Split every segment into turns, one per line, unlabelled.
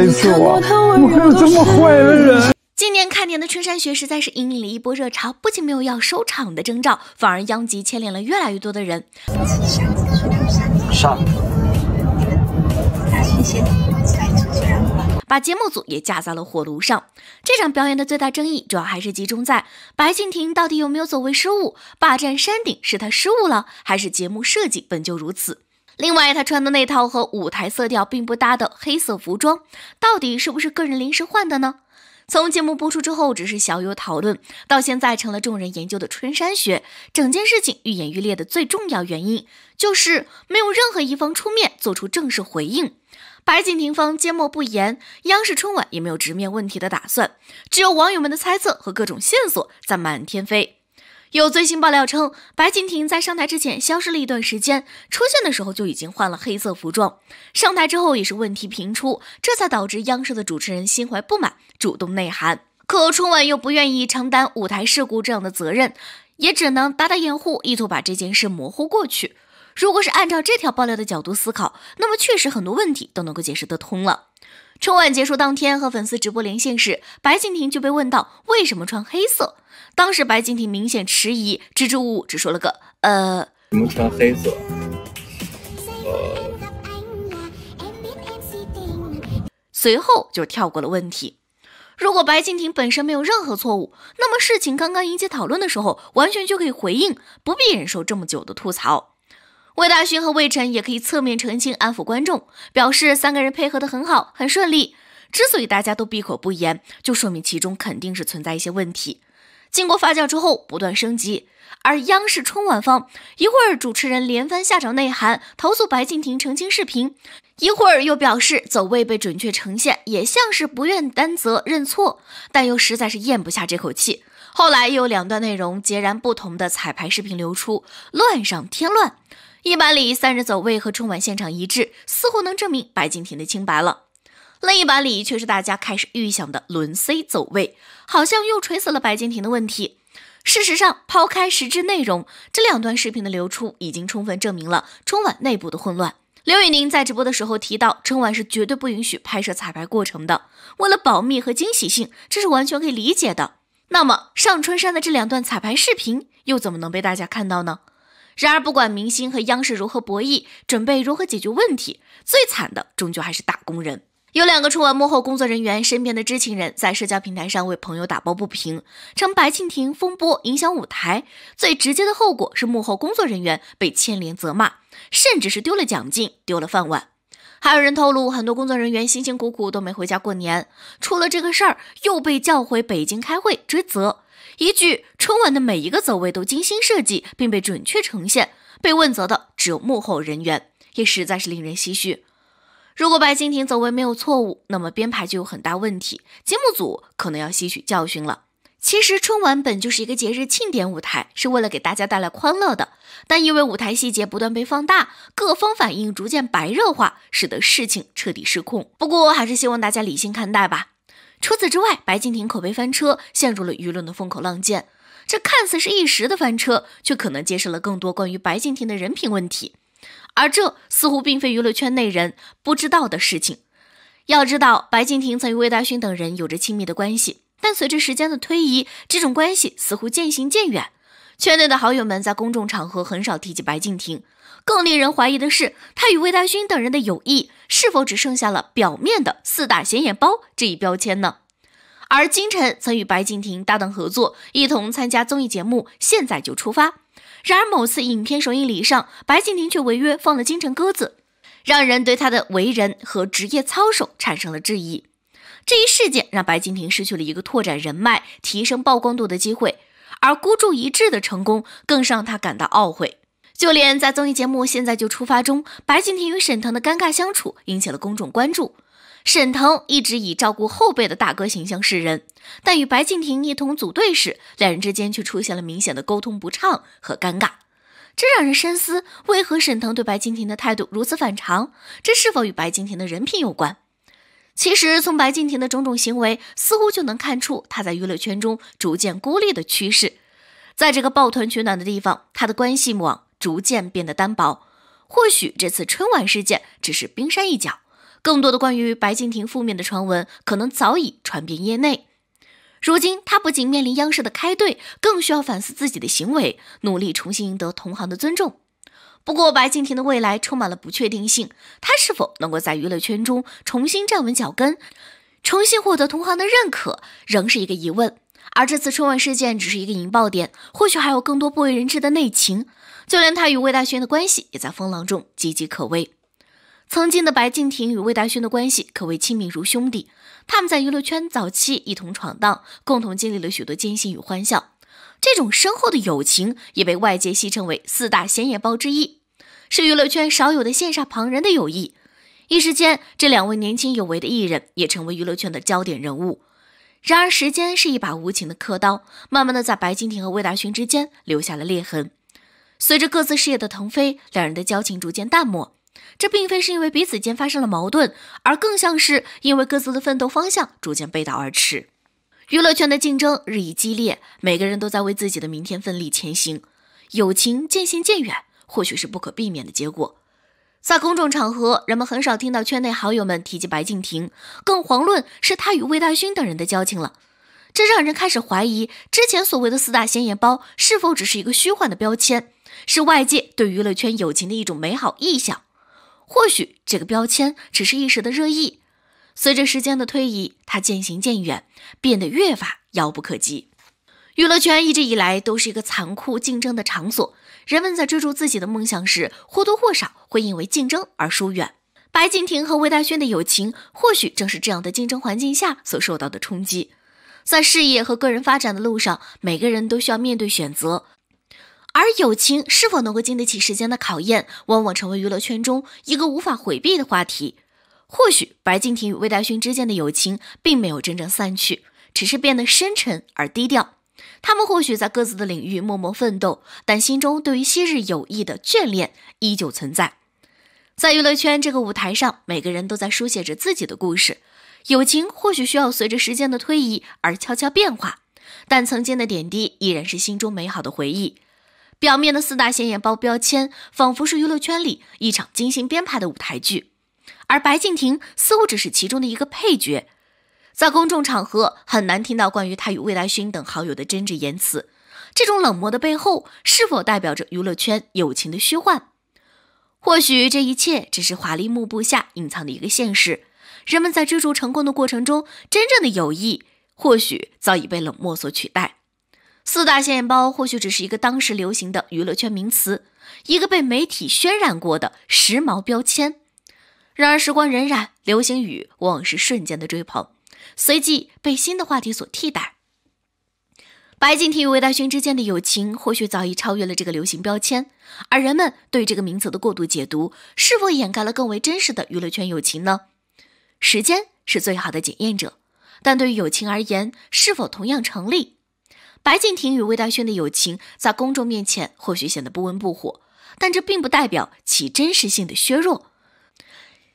我还有这么坏的人！今年开年的春山学实在是引领了一波热潮，不仅没有要收场的征兆，反而殃及牵连了越来越多的人，上。把节目组也架在了火炉上。这场表演的最大争议，主要还是集中在白敬亭到底有没有走位失误，霸占山顶是他失误了，还是节目设计本就如此？另外，他穿的那套和舞台色调并不搭的黑色服装，到底是不是个人临时换的呢？从节目播出之后只是小有讨论，到现在成了众人研究的春山学。整件事情愈演愈烈的最重要原因，就是没有任何一方出面做出正式回应。白敬亭方缄默不言，央视春晚也没有直面问题的打算，只有网友们的猜测和各种线索在满天飞。有最新爆料称，白敬亭在上台之前消失了一段时间，出现的时候就已经换了黑色服装。上台之后也是问题频出，这才导致央视的主持人心怀不满，主动内涵。可春晚又不愿意承担舞台事故这样的责任，也只能打打掩护，意图把这件事模糊过去。如果是按照这条爆料的角度思考，那么确实很多问题都能够解释得通了。春晚结束当天和粉丝直播连线时，白敬亭就被问到为什么穿黑色。当时白敬亭明显迟疑，支支吾吾，只说了个“呃”，怎么穿黑色？随后就跳过了问题。如果白敬亭本身没有任何错误，那么事情刚刚引起讨论的时候，完全就可以回应，不必忍受这么久的吐槽。魏大勋和魏晨也可以侧面澄清、安抚观众，表示三个人配合得很好、很顺利。之所以大家都闭口不言，就说明其中肯定是存在一些问题。经过发酵之后，不断升级。而央视春晚方，一会儿主持人连番下场内涵、投诉白敬亭澄清视频，一会儿又表示走位被准确呈现，也像是不愿担责、认错，但又实在是咽不下这口气。后来又有两段内容截然不同的彩排视频流出，乱上添乱。一把里三人走位和春晚现场一致，似乎能证明白敬亭的清白了。另一把里却是大家开始预想的轮 C 走位，好像又锤死了白敬亭的问题。事实上，抛开实质内容，这两段视频的流出已经充分证明了春晚内部的混乱。刘宇宁在直播的时候提到，春晚是绝对不允许拍摄彩排过程的，为了保密和惊喜性，这是完全可以理解的。那么上春山的这两段彩排视频又怎么能被大家看到呢？然而，不管明星和央视如何博弈，准备如何解决问题，最惨的终究还是打工人。有两个春晚幕后工作人员身边的知情人在社交平台上为朋友打抱不平，称白敬亭风波影响舞台，最直接的后果是幕后工作人员被牵连责骂，甚至是丢了奖金，丢了饭碗。还有人透露，很多工作人员辛辛苦苦都没回家过年，出了这个事儿又被叫回北京开会追责。一句春晚的每一个走位都精心设计并被准确呈现，被问责的只有幕后人员，也实在是令人唏嘘。如果白敬亭走位没有错误，那么编排就有很大问题，节目组可能要吸取教训了。其实，春晚本就是一个节日庆典舞台，是为了给大家带来欢乐的。但因为舞台细节不断被放大，各方反应逐渐白热化，使得事情彻底失控。不过，还是希望大家理性看待吧。除此之外，白敬亭口碑翻车，陷入了舆论的风口浪尖。这看似是一时的翻车，却可能揭示了更多关于白敬亭的人品问题。而这似乎并非娱乐圈内人不知道的事情。要知道，白敬亭曾与魏大勋等人有着亲密的关系。但随着时间的推移，这种关系似乎渐行渐远。圈内的好友们在公众场合很少提及白敬亭。更令人怀疑的是，他与魏大勋等人的友谊是否只剩下了表面的“四大显眼包”这一标签呢？而金晨曾与白敬亭搭档合作，一同参加综艺节目《现在就出发》。然而某次影片首映礼上，白敬亭却违约放了金晨鸽子，让人对他的为人和职业操守产生了质疑。这一事件让白敬亭失去了一个拓展人脉、提升曝光度的机会，而孤注一掷的成功更是让他感到懊悔。就连在综艺节目《现在就出发》中，白敬亭与沈腾的尴尬相处引起了公众关注。沈腾一直以照顾后辈的大哥形象示人，但与白敬亭一同组队时，两人之间却出现了明显的沟通不畅和尴尬。这让人深思，为何沈腾对白敬亭的态度如此反常？这是否与白敬亭的人品有关？其实，从白敬亭的种种行为，似乎就能看出他在娱乐圈中逐渐孤立的趋势。在这个抱团取暖的地方，他的关系网逐渐变得单薄。或许这次春晚事件只是冰山一角，更多的关于白敬亭负面的传闻可能早已传遍业内。如今，他不仅面临央视的开队，更需要反思自己的行为，努力重新赢得同行的尊重。不过，白敬亭的未来充满了不确定性。他是否能够在娱乐圈中重新站稳脚跟，重新获得同行的认可，仍是一个疑问。而这次春晚事件只是一个引爆点，或许还有更多不为人知的内情。就连他与魏大勋的关系也在风浪中岌岌可危。曾经的白敬亭与魏大勋的关系可谓亲密如兄弟，他们在娱乐圈早期一同闯荡，共同经历了许多艰辛与欢笑。这种深厚的友情也被外界戏称为“四大显眼包”之一，是娱乐圈少有的羡煞旁人的友谊。一时间，这两位年轻有为的艺人也成为娱乐圈的焦点人物。然而，时间是一把无情的刻刀，慢慢的在白敬亭和魏大勋之间留下了裂痕。随着各自事业的腾飞，两人的交情逐渐淡漠。这并非是因为彼此间发生了矛盾，而更像是因为各自的奋斗方向逐渐背道而驰。娱乐圈的竞争日益激烈，每个人都在为自己的明天奋力前行。友情渐行渐远，或许是不可避免的结果。在公众场合，人们很少听到圈内好友们提及白敬亭，更遑论是他与魏大勋等人的交情了。这让人开始怀疑，之前所谓的“四大显眼包”是否只是一个虚幻的标签，是外界对娱乐圈友情的一种美好臆想？或许这个标签只是一时的热议。随着时间的推移，他渐行渐远，变得越发遥不可及。娱乐圈一直以来都是一个残酷竞争的场所，人们在追逐自己的梦想时，或多或少会因为竞争而疏远。白敬亭和魏大勋的友情，或许正是这样的竞争环境下所受到的冲击。在事业和个人发展的路上，每个人都需要面对选择，而友情是否能够经得起时间的考验，往往成为娱乐圈中一个无法回避的话题。或许白敬亭与魏大勋之间的友情并没有真正散去，只是变得深沉而低调。他们或许在各自的领域默默奋斗，但心中对于昔日友谊的眷恋依旧存在。在娱乐圈这个舞台上，每个人都在书写着自己的故事。友情或许需要随着时间的推移而悄悄变化，但曾经的点滴依然是心中美好的回忆。表面的四大显眼包标签，仿佛是娱乐圈里一场精心编排的舞台剧。而白敬亭似乎只是其中的一个配角，在公众场合很难听到关于他与魏大勋等好友的真挚言辞。这种冷漠的背后，是否代表着娱乐圈友情的虚幻？或许这一切只是华丽幕布下隐藏的一个现实。人们在追逐成功的过程中，真正的友谊或许早已被冷漠所取代。四大现眼包或许只是一个当时流行的娱乐圈名词，一个被媒体渲染过的时髦标签。然而，时光荏苒，流星雨往往是瞬间的追捧，随即被新的话题所替代。白敬亭与魏大勋之间的友情或许早已超越了这个流行标签，而人们对这个名词的过度解读，是否掩盖了更为真实的娱乐圈友情呢？时间是最好的检验者，但对于友情而言，是否同样成立？白敬亭与魏大勋的友情在公众面前或许显得不温不火，但这并不代表其真实性的削弱。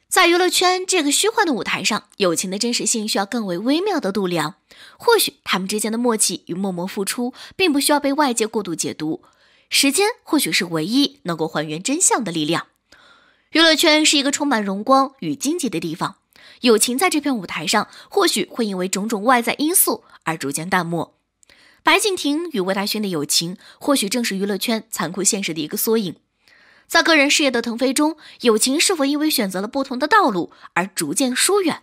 在娱乐圈这个虚幻的舞台上，友情的真实性需要更为微妙的度量。或许他们之间的默契与默默付出，并不需要被外界过度解读。时间或许是唯一能够还原真相的力量。娱乐圈是一个充满荣光与荆棘的地方，友情在这片舞台上或许会因为种种外在因素而逐渐淡漠。白敬亭与魏大勋的友情，或许正是娱乐圈残酷现实的一个缩影。在个人事业的腾飞中，友情是否因为选择了不同的道路而逐渐疏远？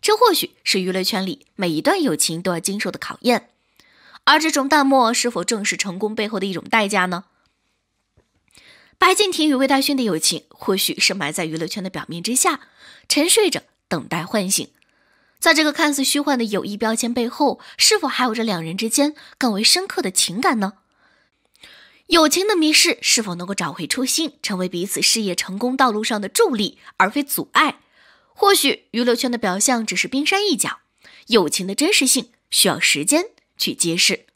这或许是娱乐圈里每一段友情都要经受的考验。而这种淡漠，是否正是成功背后的一种代价呢？白敬亭与魏大勋的友情，或许是埋在娱乐圈的表面之下，沉睡着，等待唤醒。在这个看似虚幻的友谊标签背后，是否还有着两人之间更为深刻的情感呢？友情的迷失是否能够找回初心，成为彼此事业成功道路上的助力，而非阻碍？或许娱乐圈的表象只是冰山一角，友情的真实性需要时间去揭示。